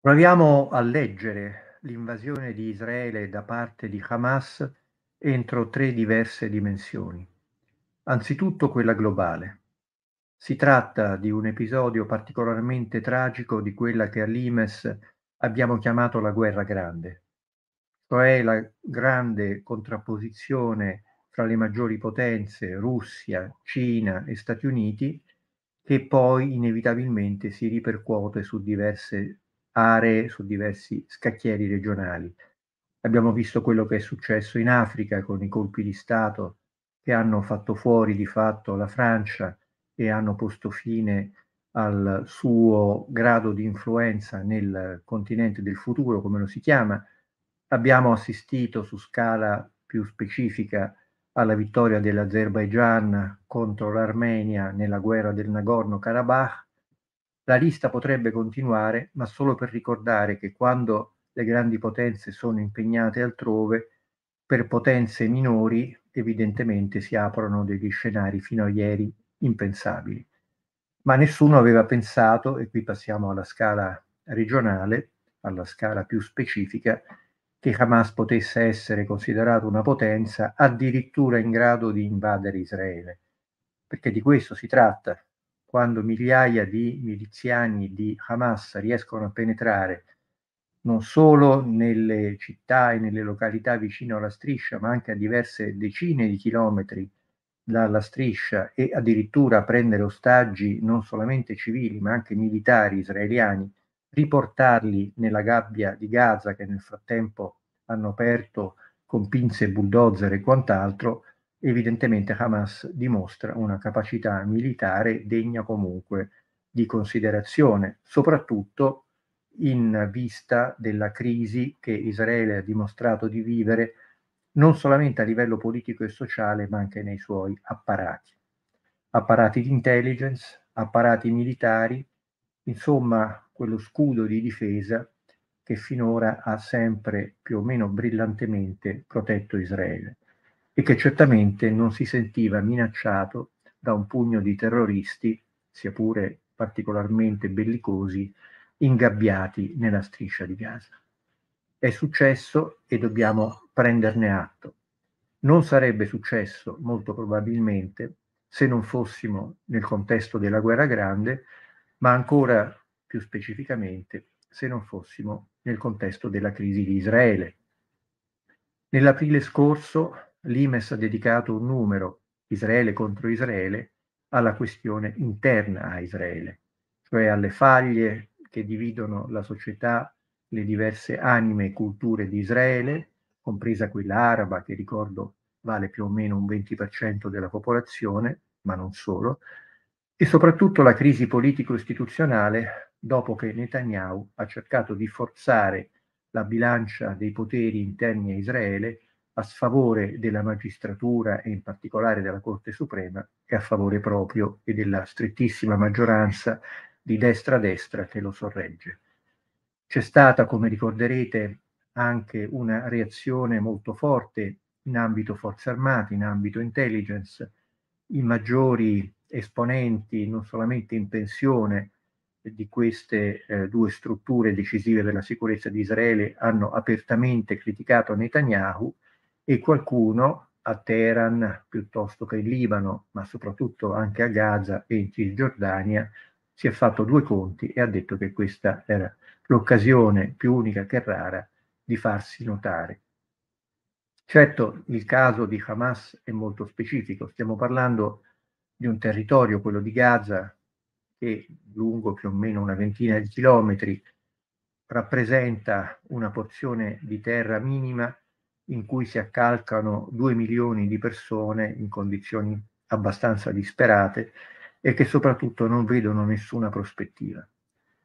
Proviamo a leggere l'invasione di Israele da parte di Hamas entro tre diverse dimensioni. Anzitutto quella globale. Si tratta di un episodio particolarmente tragico di quella che a Limes abbiamo chiamato la guerra grande, cioè la grande contrapposizione fra le maggiori potenze Russia, Cina e Stati Uniti, che poi inevitabilmente si ripercuote su diverse aree, su diversi scacchieri regionali. Abbiamo visto quello che è successo in Africa con i colpi di Stato che hanno fatto fuori di fatto la Francia e hanno posto fine al suo grado di influenza nel continente del futuro, come lo si chiama. Abbiamo assistito su scala più specifica alla vittoria dell'Azerbaigian contro l'Armenia nella guerra del Nagorno-Karabakh la lista potrebbe continuare, ma solo per ricordare che quando le grandi potenze sono impegnate altrove, per potenze minori evidentemente si aprono degli scenari fino a ieri impensabili. Ma nessuno aveva pensato, e qui passiamo alla scala regionale, alla scala più specifica, che Hamas potesse essere considerato una potenza addirittura in grado di invadere Israele, perché di questo si tratta quando migliaia di miliziani di Hamas riescono a penetrare non solo nelle città e nelle località vicino alla striscia, ma anche a diverse decine di chilometri dalla striscia e addirittura prendere ostaggi non solamente civili, ma anche militari israeliani, riportarli nella gabbia di Gaza che nel frattempo hanno aperto con pinze, bulldozer e quant'altro, evidentemente Hamas dimostra una capacità militare degna comunque di considerazione, soprattutto in vista della crisi che Israele ha dimostrato di vivere non solamente a livello politico e sociale, ma anche nei suoi apparati. Apparati di intelligence, apparati militari, insomma quello scudo di difesa che finora ha sempre più o meno brillantemente protetto Israele e che certamente non si sentiva minacciato da un pugno di terroristi, sia pure particolarmente bellicosi, ingabbiati nella striscia di Gaza. È successo e dobbiamo prenderne atto. Non sarebbe successo, molto probabilmente, se non fossimo nel contesto della guerra grande, ma ancora più specificamente se non fossimo nel contesto della crisi di Israele. Nell'aprile scorso l'Imes ha dedicato un numero, Israele contro Israele, alla questione interna a Israele, cioè alle faglie che dividono la società, le diverse anime e culture di Israele, compresa quella araba che ricordo vale più o meno un 20% della popolazione, ma non solo, e soprattutto la crisi politico-istituzionale dopo che Netanyahu ha cercato di forzare la bilancia dei poteri interni a Israele a sfavore della magistratura e in particolare della Corte Suprema e a favore proprio e della strettissima maggioranza di destra a destra che lo sorregge. C'è stata, come ricorderete, anche una reazione molto forte in ambito forze armate, in ambito intelligence. I maggiori esponenti, non solamente in pensione, di queste eh, due strutture decisive per la sicurezza di Israele hanno apertamente criticato Netanyahu e qualcuno a Teheran piuttosto che in Libano, ma soprattutto anche a Gaza e in Cisgiordania, si è fatto due conti e ha detto che questa era l'occasione più unica che rara di farsi notare. Certo, il caso di Hamas è molto specifico, stiamo parlando di un territorio, quello di Gaza, che lungo più o meno una ventina di chilometri rappresenta una porzione di terra minima in cui si accalcano due milioni di persone in condizioni abbastanza disperate e che soprattutto non vedono nessuna prospettiva.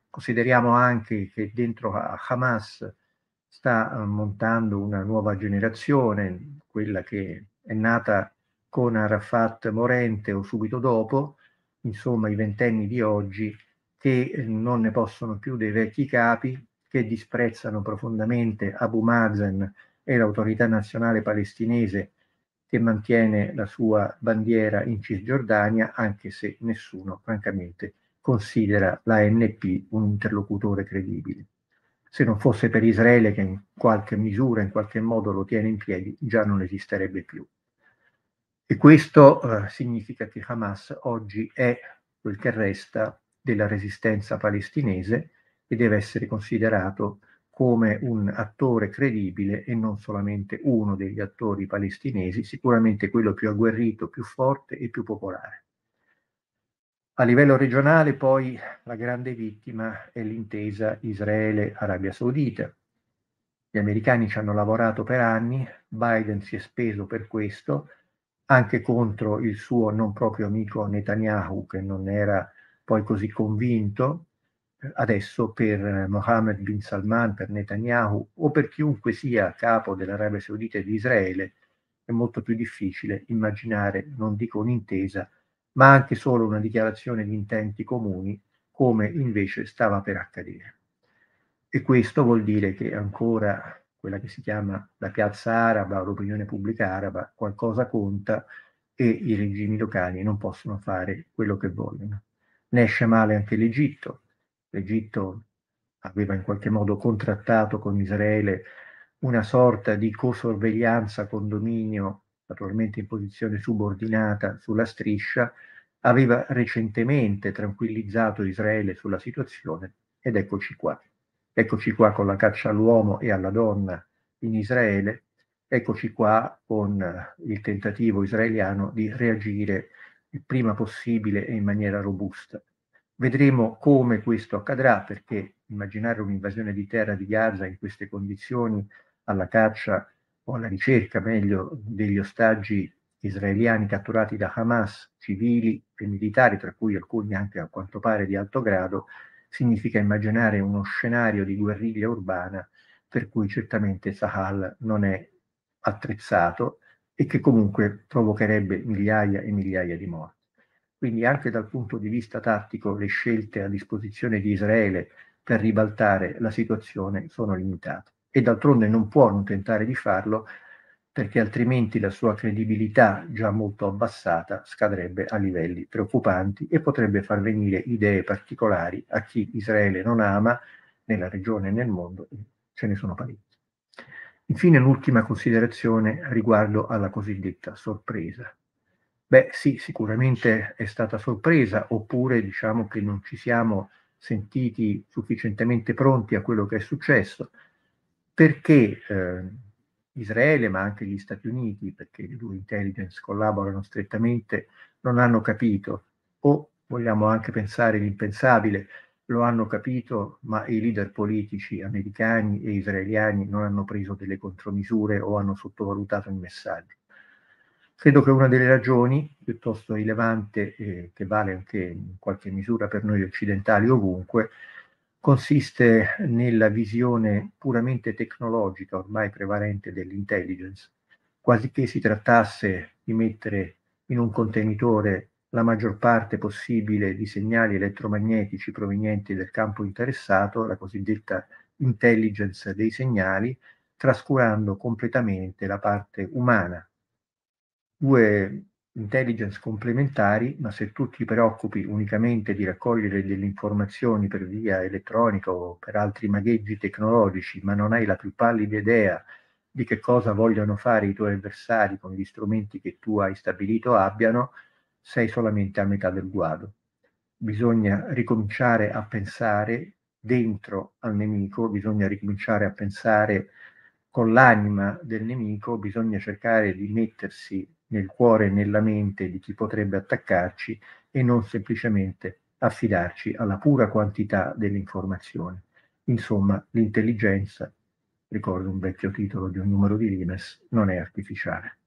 Consideriamo anche che dentro a Hamas sta eh, montando una nuova generazione, quella che è nata con Arafat morente o subito dopo, insomma i ventenni di oggi, che eh, non ne possono più dei vecchi capi, che disprezzano profondamente Abu Mazen è l'autorità nazionale palestinese che mantiene la sua bandiera in Cisgiordania, anche se nessuno, francamente, considera l'ANP un interlocutore credibile. Se non fosse per Israele che in qualche misura, in qualche modo lo tiene in piedi, già non esisterebbe più. E questo eh, significa che Hamas oggi è quel che resta della resistenza palestinese e deve essere considerato come un attore credibile e non solamente uno degli attori palestinesi, sicuramente quello più agguerrito, più forte e più popolare. A livello regionale poi la grande vittima è l'intesa Israele-Arabia Saudita. Gli americani ci hanno lavorato per anni, Biden si è speso per questo, anche contro il suo non proprio amico Netanyahu che non era poi così convinto, adesso per eh, Mohammed bin Salman, per Netanyahu o per chiunque sia capo dell'Arabia Saudita e di Israele è molto più difficile immaginare, non dico un'intesa, ma anche solo una dichiarazione di intenti comuni, come invece stava per accadere. E questo vuol dire che ancora quella che si chiama la piazza araba l'opinione pubblica araba qualcosa conta e i regimi locali non possono fare quello che vogliono. Ne esce male anche l'Egitto, l'Egitto aveva in qualche modo contrattato con Israele una sorta di cosorveglianza condominio, naturalmente in posizione subordinata sulla striscia, aveva recentemente tranquillizzato Israele sulla situazione ed eccoci qua. Eccoci qua con la caccia all'uomo e alla donna in Israele, eccoci qua con il tentativo israeliano di reagire il prima possibile e in maniera robusta. Vedremo come questo accadrà perché immaginare un'invasione di terra di Gaza in queste condizioni alla caccia o alla ricerca meglio degli ostaggi israeliani catturati da Hamas, civili e militari, tra cui alcuni anche a quanto pare di alto grado, significa immaginare uno scenario di guerriglia urbana per cui certamente Sahal non è attrezzato e che comunque provocherebbe migliaia e migliaia di morti. Quindi anche dal punto di vista tattico le scelte a disposizione di Israele per ribaltare la situazione sono limitate e d'altronde non può non tentare di farlo perché altrimenti la sua credibilità già molto abbassata scadrebbe a livelli preoccupanti e potrebbe far venire idee particolari a chi Israele non ama nella regione e nel mondo, ce ne sono parecchi. Infine un'ultima considerazione riguardo alla cosiddetta sorpresa. Beh sì, sicuramente è stata sorpresa, oppure diciamo che non ci siamo sentiti sufficientemente pronti a quello che è successo, perché eh, Israele, ma anche gli Stati Uniti, perché le due intelligence collaborano strettamente, non hanno capito, o vogliamo anche pensare l'impensabile, lo hanno capito, ma i leader politici americani e israeliani non hanno preso delle contromisure o hanno sottovalutato il messaggio. Credo che una delle ragioni piuttosto rilevante, eh, che vale anche in qualche misura per noi occidentali ovunque, consiste nella visione puramente tecnologica ormai prevalente dell'intelligence, quasi che si trattasse di mettere in un contenitore la maggior parte possibile di segnali elettromagnetici provenienti dal campo interessato, la cosiddetta intelligence dei segnali, trascurando completamente la parte umana due intelligence complementari, ma se tu ti preoccupi unicamente di raccogliere delle informazioni per via elettronica o per altri magheggi tecnologici, ma non hai la più pallida idea di che cosa vogliono fare i tuoi avversari con gli strumenti che tu hai stabilito abbiano, sei solamente a metà del guado. Bisogna ricominciare a pensare dentro al nemico, bisogna ricominciare a pensare con l'anima del nemico, bisogna cercare di mettersi nel cuore e nella mente di chi potrebbe attaccarci e non semplicemente affidarci alla pura quantità dell'informazione. Insomma, l'intelligenza, ricordo un vecchio titolo di un numero di Limes, non è artificiale.